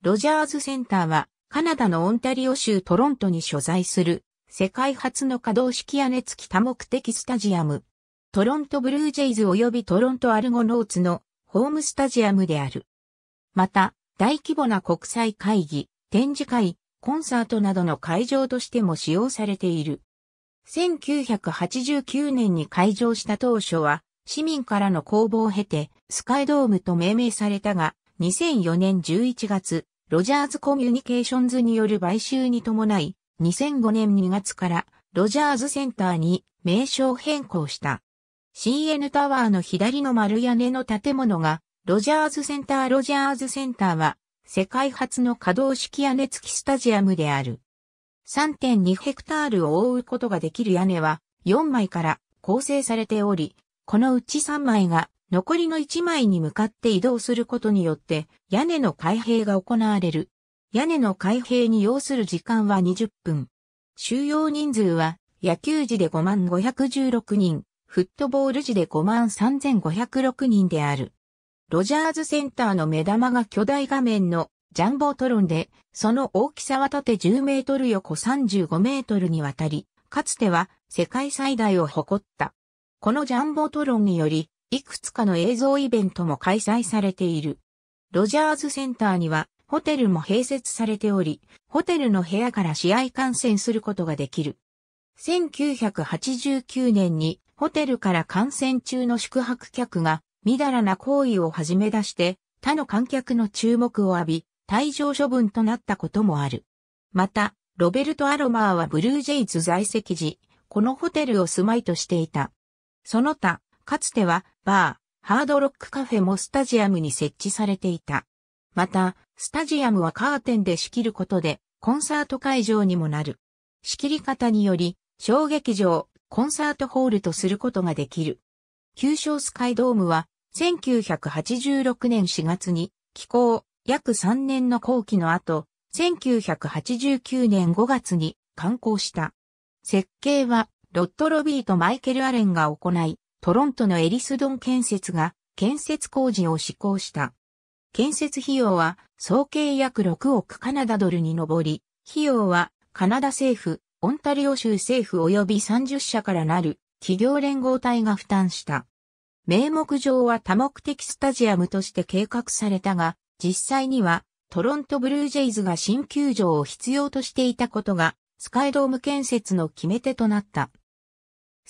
ロジャーズセンターは、カナダのオンタリオ州トロントに所在する、世界初の可動式屋根付き多目的スタジアム。トロントブルージェイズ及びトロントアルゴノーツのホームスタジアムである。また、大規模な国際会議、展示会、コンサートなどの会場としても使用されている。1989年に開場した当初は、市民からの公募を経て、スカイドームと命名されたが、2004年11月、ロジャーズコミュニケーションズによる買収に伴い、2005年2月からロジャーズセンターに名称変更した。CN タワーの左の丸屋根の建物がロジャーズセンターロジャーズセンターは世界初の可動式屋根付きスタジアムである。3.2ヘクタールを覆うことができる屋根は4枚から構成されており、このうち3枚が残りの1枚に向かって移動することによって屋根の開閉が行われる。屋根の開閉に要する時間は20分。収容人数は野球時で5万516人、フットボール時で5万3506人である。ロジャーズセンターの目玉が巨大画面のジャンボトロンで、その大きさは縦10メートル横35メートルにわたり、かつては世界最大を誇った。このジャンボトロンにより、いくつかの映像イベントも開催されている。ロジャーズセンターにはホテルも併設されており、ホテルの部屋から試合観戦することができる。1989年にホテルから観戦中の宿泊客がみだらな行為を始め出して他の観客の注目を浴び、退場処分となったこともある。また、ロベルト・アロマーはブルージェイズ在籍時、このホテルを住まいとしていた。その他、かつてはバー、ハードロックカフェもスタジアムに設置されていた。また、スタジアムはカーテンで仕切ることで、コンサート会場にもなる。仕切り方により、小劇場、コンサートホールとすることができる。旧正スカイドームは、1986年4月に、気候、約3年の後期の後、1989年5月に、刊行した。設計は、ロッド・ロビーとマイケル・アレンが行い、トロントのエリスドン建設が建設工事を施行した。建設費用は総計約6億カナダドルに上り、費用はカナダ政府、オンタリオ州政府及び30社からなる企業連合体が負担した。名目上は多目的スタジアムとして計画されたが、実際にはトロントブルージェイズが新球場を必要としていたことがスカイドーム建設の決め手となった。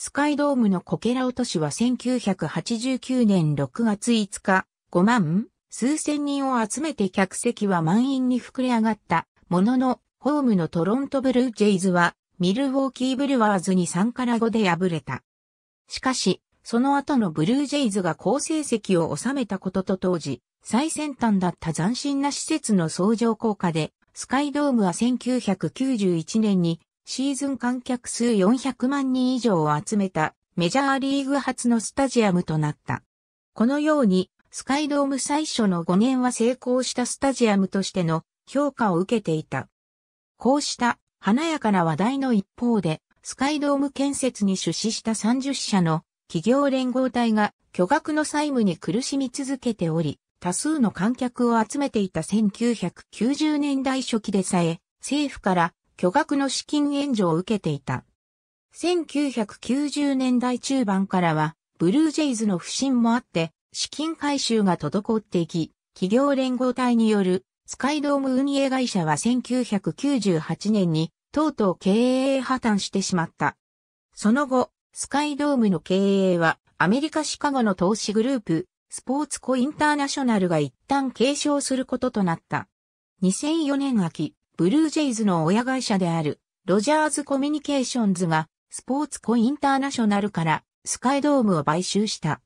スカイドームのこけら落としは1989年6月5日、5万数千人を集めて客席は満員に膨れ上がったものの、ホームのトロントブルージェイズは、ミルウォーキーブルワーズに3から5で敗れた。しかし、その後のブルージェイズが好成績を収めたことと当時、最先端だった斬新な施設の相乗効果で、スカイドームは1991年にシーズン観客数400万人以上を集めたメジャーリーグ初のスタジアムとなった。このように、スカイドーム最初の5年は成功したスタジアムとしての評価を受けていた。こうした華やかな話題の一方で、スカイドーム建設に出資した30社の企業連合体が巨額の債務に苦しみ続けており、多数の観客を集めていた1990年代初期でさえ、政府から巨額の資金援助を受けていた。1990年代中盤からは、ブルージェイズの不振もあって、資金回収が滞っていき、企業連合体によるスカイドーム運営会社は1998年にとうとう経営破綻してしまった。その後、スカイドームの経営はアメリカシカゴの投資グループ、スポーツコインターナショナルが一旦継承することとなった。2004年秋、ブルージェイズの親会社である、ロジャーズコミュニケーションズが、スポーツコインターナショナルから、スカイドームを買収した。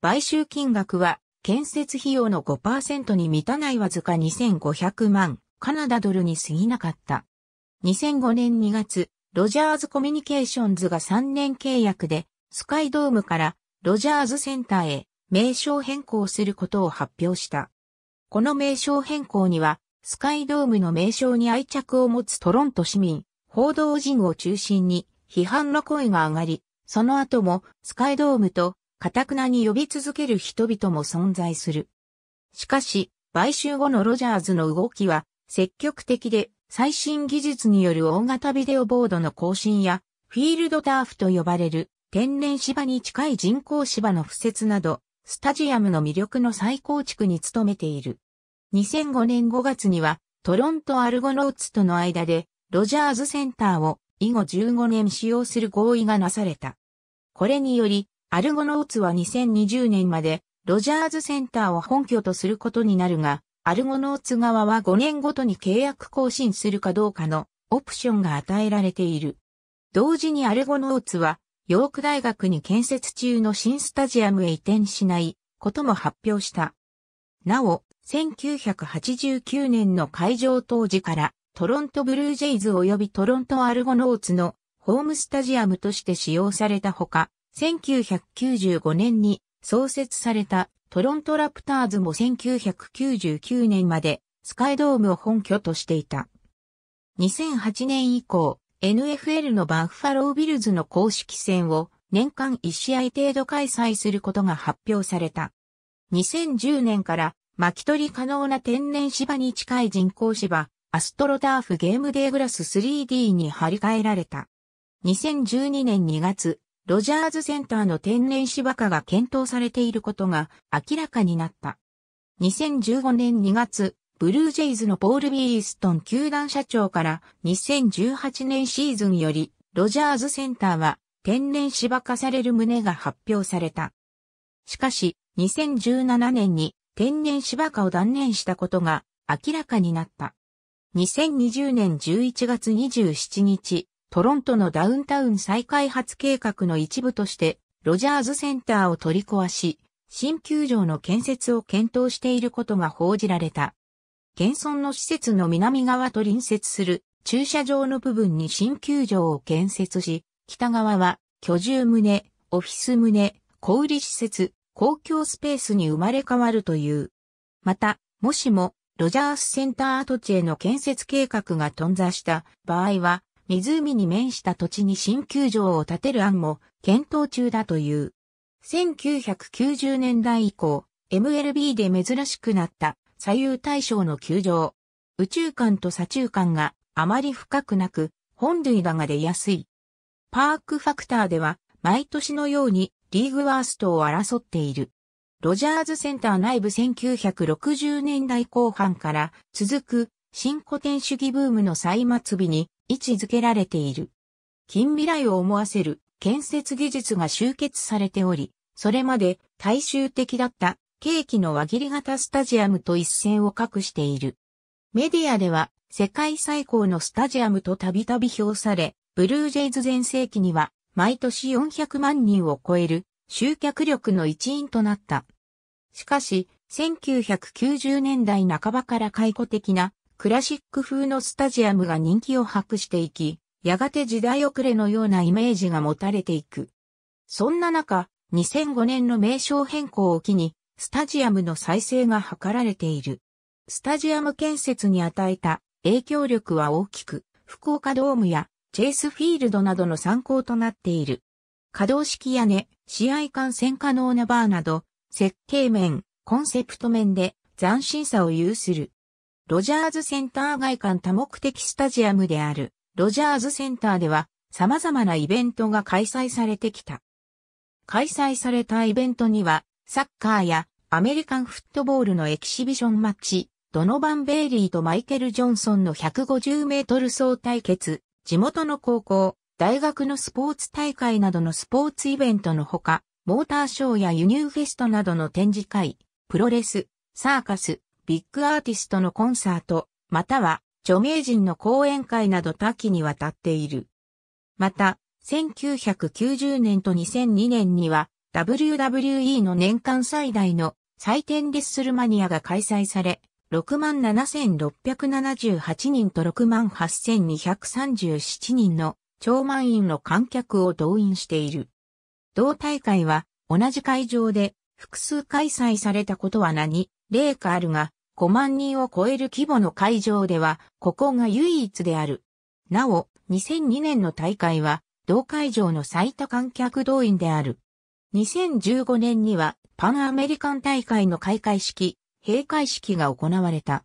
買収金額は、建設費用の5%に満たないわずか2500万、カナダドルに過ぎなかった。2005年2月、ロジャーズコミュニケーションズが3年契約で、スカイドームからロジャーズセンターへ名称変更することを発表した。この名称変更にはスカイドームの名称に愛着を持つトロント市民、報道陣を中心に批判の声が上がり、その後もスカイドームと堅くなに呼び続ける人々も存在する。しかし、買収後のロジャーズの動きは積極的で最新技術による大型ビデオボードの更新やフィールドターフと呼ばれる天然芝に近い人工芝の敷設など、スタジアムの魅力の再構築に努めている。2005年5月にはトロントアルゴノーツとの間でロジャーズセンターを以後15年使用する合意がなされた。これにより、アルゴノーツは2020年までロジャーズセンターを本拠とすることになるが、アルゴノーツ側は5年ごとに契約更新するかどうかのオプションが与えられている。同時にアルゴノーツは、ヨーク大学に建設中の新スタジアムへ移転しないことも発表した。なお、1989年の開場当時からトロントブルージェイズ及びトロントアルゴノーツのホームスタジアムとして使用されたほか、1995年に創設されたトロントラプターズも1999年までスカイドームを本拠としていた。2008年以降、NFL のバッファロービルズの公式戦を年間1試合程度開催することが発表された。2010年から巻き取り可能な天然芝に近い人工芝、アストロターフゲームデーグラス 3D に張り替えられた。2012年2月、ロジャーズセンターの天然芝化が検討されていることが明らかになった。2015年2月、ブルージェイズのポール・ビーストン球団社長から2018年シーズンよりロジャーズセンターは天然芝化される旨が発表された。しかし、2017年に天然芝化を断念したことが明らかになった。2020年11月27日、トロントのダウンタウン再開発計画の一部として、ロジャーズセンターを取り壊し、新球場の建設を検討していることが報じられた。現存の施設の南側と隣接する駐車場の部分に新球場を建設し、北側は居住棟、オフィス棟、小売施設、公共スペースに生まれ変わるという。また、もしも、ロジャースセンター跡地への建設計画が頓挫した場合は、湖に面した土地に新球場を建てる案も検討中だという。1990年代以降、MLB で珍しくなった左右対称の球場。宇宙間と左中間があまり深くなく、本塁打が出やすい。パークファクターでは毎年のようにリーグワーストを争っている。ロジャーズセンター内部1960年代後半から続く新古典主義ブームの最末尾に位置づけられている。近未来を思わせる建設技術が集結されており、それまで大衆的だったケーキの輪切り型スタジアムと一線を画している。メディアでは世界最高のスタジアムとたびたび評され、ブルージェイズ全盛期には毎年400万人を超える集客力の一員となった。しかし、1990年代半ばから解雇的なクラシック風のスタジアムが人気を博していき、やがて時代遅れのようなイメージが持たれていく。そんな中、2005年の名称変更を機に、スタジアムの再生が図られている。スタジアム建設に与えた影響力は大きく、福岡ドームやチェイスフィールドなどの参考となっている。可動式屋根、試合観戦可能なバーなど、設計面、コンセプト面で斬新さを有する。ロジャーズセンター外観多目的スタジアムである、ロジャーズセンターでは様々なイベントが開催されてきた。開催されたイベントには、サッカーやアメリカンフットボールのエキシビションマッチ、ドノバン・ベイリーとマイケル・ジョンソンの150メートル走対決、地元の高校、大学のスポーツ大会などのスポーツイベントのほか、モーターショーや輸入フェストなどの展示会、プロレス、サーカス、ビッグアーティストのコンサート、または著名人の講演会など多岐にわたっている。また、1990年と2002年には WWE の年間最大の祭典レッスルマニアが開催され、67,678人と68,237人の超満員の観客を動員している。同大会は同じ会場で複数開催されたことは何、例かあるが、5万人を超える規模の会場では、ここが唯一である。なお、2002年の大会は、同会場の最多観客動員である。2015年には、パンアメリカン大会の開会式、閉会式が行われた。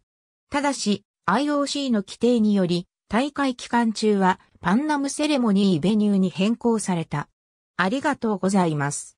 ただし、IOC の規定により、大会期間中はパンナムセレモニーベニューに変更された。ありがとうございます。